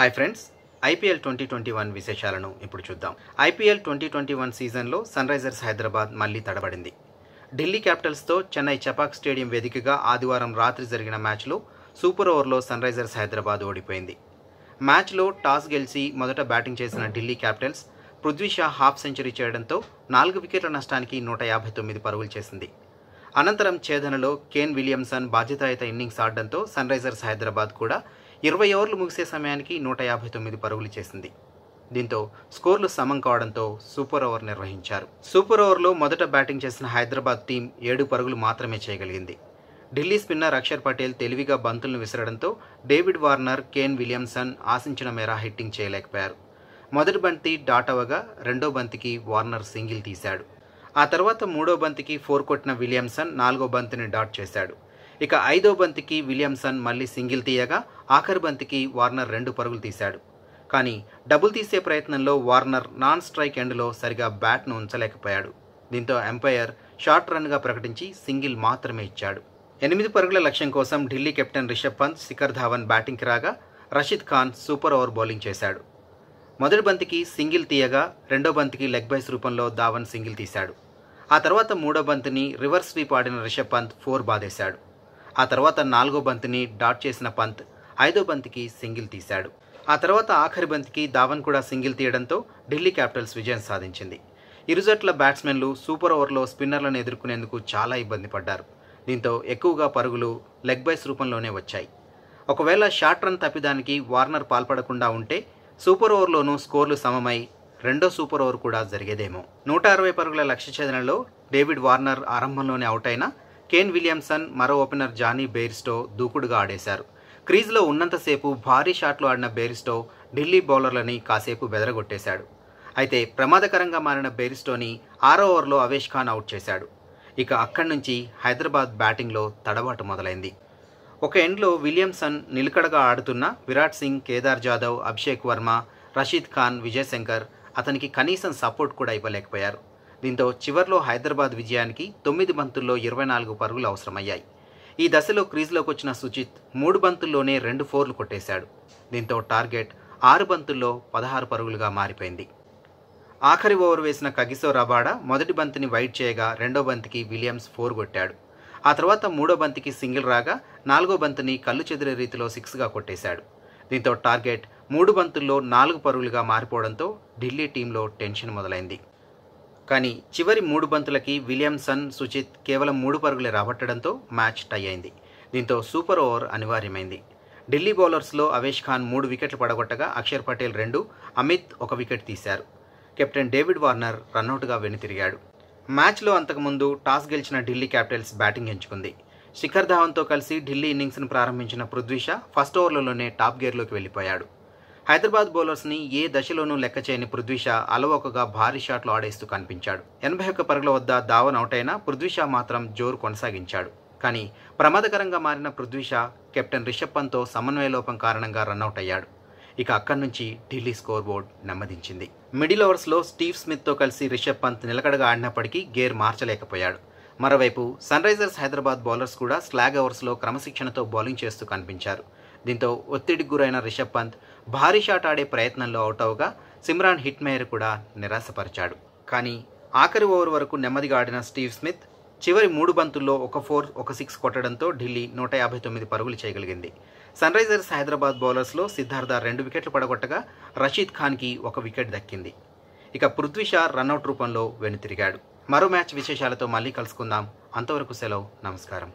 hi friends IPL twenty twenty one విశేషాలను ఇప్పుడు చూద్దాం ఐపీఎల్ ట్వంటీ ట్వంటీ వన్ సీజన్లో సన్ రైజర్స్ హైదరాబాద్ మళ్లీ తడబడింది ఢిల్లీ క్యాపిటల్స్తో చెన్నై చపాక్ స్టేడియం వేదికగా ఆదివారం రాత్రి జరిగిన మ్యాచ్లో సూపర్ ఓవర్లో సన్ రైజర్స్ హైదరాబాద్ ఓడిపోయింది మ్యాచ్లో టాస్ గెలిచి మొదట బ్యాటింగ్ చేసిన Delhi Capitals Prithvi Shaw half century చేయడంతో నాలుగు వికెట్ల నష్టానికి నూట యాభై తొమ్మిది పరుగులు చేసింది అనంతరం ఛేదనలో కేన్ విలియమ్సన్ బాధ్యతాయుత ఇన్నింగ్స్ ఆడడంతో సన్ రైజర్స్ హైదరాబాద్ కూడా ఇరవై ఓవర్లు ముగిసే సమయానికి నూట యాభై తొమ్మిది పరుగులు చేసింది దీంతో స్కోర్లు సమం కావడంతో సూపర్ ఓవర్ నిర్వహించారు సూపర్ ఓవర్లో మొదట బ్యాటింగ్ చేసిన హైదరాబాద్ టీం ఏడు పరుగులు మాత్రమే చేయగలిగింది ఢిల్లీ స్పిన్నర్ అక్షర్ పటేల్ తెలివిగా బంతులను విసరడంతో డేవిడ్ వార్నర్ కేన్ విలియమ్సన్ ఆశించిన మేర హిట్టింగ్ చేయలేకపోయారు మొదటి బంతి డాట్ అవగా రెండో బంతికి వార్నర్ సింగిల్ తీశాడు ఆ తర్వాత మూడో బంతికి ఫోర్ కొట్టిన విలియమ్సన్ నాలుగో బంతిని డాట్ చేశాడు ఇక ఐదో బంతికి విలియమ్సన్ మళ్ళీ సింగిల్ తీయగా ఆఖరి బంతికి వార్నర్ రెండు పరుగులు తీశాడు కానీ డబుల్ తీసే ప్రయత్నంలో వార్నర్ నాన్ స్ట్రైక్ ఎండ్లో సరిగా బ్యాట్ను ఉంచలేకపోయాడు దీంతో ఎంపైర్ షార్ట్ రన్గా ప్రకటించి సింగిల్ మాత్రమే ఇచ్చాడు ఎనిమిది పరుగుల లక్ష్యం కోసం ఢిల్లీ కెప్టెన్ రిషబ్ పంత్ శిఖర్ ధావన్ బ్యాటింగ్కి రాగా Rashid Khan super over bowling చేశాడు మొదటి బంతికి సింగిల్ తీయగా రెండో బంతికి లెగ్ బైస్ రూపంలో ధావన్ సింగిల్ తీశాడు ఆ తర్వాత మూడో బంతిని రివర్స్ స్వీప్ ఆడిన రిషబ్ పంత్ ఫోర్ బాధేశాడు ఆ తర్వాత నాలుగో బంతిని డాట్ చేసిన పంత్ ఐదో బంతికి సింగిల్ తీశాడు ఆ తర్వాత ఆఖరి బంతికి ధావన్ కూడా సింగిల్ తీయడంతో ఢిల్లీ క్యాపిటల్స్ విజయం సాధించింది ఇరు జట్ల బ్యాట్స్మెన్లు సూపర్ ఓవర్లో స్పిన్నర్లను ఎదుర్కొనేందుకు చాలా ఇబ్బంది పడ్డారు దీంతో ఎక్కువగా పరుగులు లెగ్ బైస్ రూపంలోనే వచ్చాయి ఒకవేళ షార్ట్ రన్ తప్పిదానికి వార్నర్ పాల్పడకుండా ఉంటే సూపర్ ఓవర్లోనూ స్కోర్లు సమమై రెండో సూపర్ ఓవర్ కూడా జరిగేదేమో నూట అరవై పరుగుల లక్ష్య ఛేదనలో డేవిడ్ వార్నర్ ఆరంభంలోనే అవుట్ అయిన కేన్ విలియమ్సన్ మరో ఓపెనర్ జానీ బెయిర్స్టో దూకుడుగా ఆడేశారు క్రీజ్లో ఉన్నంతసేపు భారీ షాట్లు ఆడిన బేరిస్టో ఢిల్లీ బౌలర్లని కాసేపు బెదరగొట్టేశాడు అయితే ప్రమాదకరంగా మారిన బేరిస్టోని ఆరో ఓవర్లో అవేష్ ఖాన్ అవుట్ చేశాడు ఇక అక్కడి నుంచి హైదరాబాద్ బ్యాటింగ్లో తడబాటు మొదలైంది ఒక ఎండ్లో విలియమ్సన్ నిలకడగా ఆడుతున్న విరాట్ సింగ్ కేదార్ జాదవ్ అభిషేక్ వర్మ రషీద్ ఖాన్ విజయశంకర్ అతనికి కనీసం సపోర్ట్ కూడా ఇవ్వలేకపోయారు దీంతో చివర్లో హైదరాబాద్ విజయానికి తొమ్మిది బంతుల్లో ఇరవై నాలుగు పరుగులు అవసరమయ్యాయి ఈ దశలో క్రీజ్లోకి వచ్చిన సుజిత్ మూడు బంతుల్లోనే రెండు ఫోర్లు కొట్టేశాడు దీంతో టార్గెట్ ఆరు బంతుల్లో పదహారు పరుగులుగా మారిపోయింది ఆఖరి ఓవర్ వేసిన కగిసో రబాడా మొదటి బంతిని వైట్ చేయగా రెండో బంతికి విలియమ్స్ ఫోర్ కొట్టాడు ఆ తర్వాత మూడో బంతికి సింగిల్ రాగా నాలుగో బంతిని కళ్ళు చెదిరే రీతిలో సిక్స్గా కొట్టేశాడు దీంతో టార్గెట్ మూడు బంతుల్లో నాలుగు పరుగులుగా మారిపోవడంతో ఢిల్లీ టీంలో టెన్షన్ మొదలైంది కానీ చివరి మూడు బంతులకి విలియమ్సన్ సుచిత్ కేవలం మూడు పరుగులే రాబట్టడంతో మ్యాచ్ టై అయింది దీంతో సూపర్ ఓవర్ అనివార్యమైంది ఢిల్లీ బౌలర్స్లో అవేష్ ఖాన్ మూడు వికెట్లు పడగొట్టగా అక్షర్ పటేల్ రెండు అమిత్ ఒక వికెట్ తీశారు కెప్టెన్ డేవిడ్ వార్నర్ రన్అట్గా వెనుతిరిగాడు మ్యాచ్లో అంతకుముందు టాస్ గెలిచిన ఢిల్లీ క్యాపిటల్స్ బ్యాటింగ్ ఎంచుకుంది శిఖర్ ధావన్తో కలిసి ఢిల్లీ ఇన్నింగ్స్ను ప్రారంభించిన పృథ్వీష ఫస్ట్ ఓవర్లలోనే టాప్ గేర్లోకి వెళ్ళిపోయాడు హైదరాబాద్ బౌలర్స్ని ఏ దశలోనూ లెక్క చేయని పృథ్వీషా అలవోకగా భారీ షాట్లు ఆడేస్తూ కనిపించాడు ఎనభై ఒక్క పరుగుల వద్ద దావన్ అవుటైనా పృథ్వీషా మాత్రం జోరు కొనసాగించాడు కానీ ప్రమాదకరంగా మారిన పృథ్వీషా కెప్టెన్ రిషబ్ పంత్తో సమన్వయ లోపం కారణంగా రన్అట్ అయ్యాడు ఇక అక్కడి నుంచి ఢిల్లీ స్కోర్ బోర్డ్ నెమ్మదించింది మిడిల్ ఓవర్స్లో స్టీవ్ స్మిత్తో కలిసి రిషబ్ పంత్ నిలకడగా ఆడినప్పటికీ గేర్ మార్చలేకపోయాడు మరోవైపు సన్ రైజర్స్ హైదరాబాద్ బౌలర్స్ కూడా స్లాగ్ ఓవర్స్లో క్రమశిక్షణతో బౌలింగ్ చేస్తూ కనిపించారు దీంతో ఒత్తిడికి గురైన రిషబ్ పంత్ భారీ షాట్ ఆడే ప్రయత్నంలో అవుట్ అవగా సిమ్రాన్ హిట్ మేయర్ కూడా నిరాశపరిచాడు కానీ ఆఖరి ఓవర్ వరకు నెమ్మదిగా ఆడిన స్టీవ్ స్మిత్ చివరి మూడు బంతుల్లో ఒక ఫోర్ ఒక సిక్స్ కొట్టడంతో ఢిల్లీ నూట యాభై తొమ్మిది పరుగులు చేయగలిగింది సన్ రైజర్స్ హైదరాబాద్ బౌలర్స్లో సిద్ధార్థ రెండు వికెట్లు పడగొట్టగా రషీద్ ఖాన్కి ఒక వికెట్ దక్కింది ఇక పృథ్వీ షా రన్అట్ రూపంలో వెనుతిరిగాడు మరో మ్యాచ్ విశేషాలతో మళ్ళీ కలుసుకుందాం అంతవరకు సెలవు నమస్కారం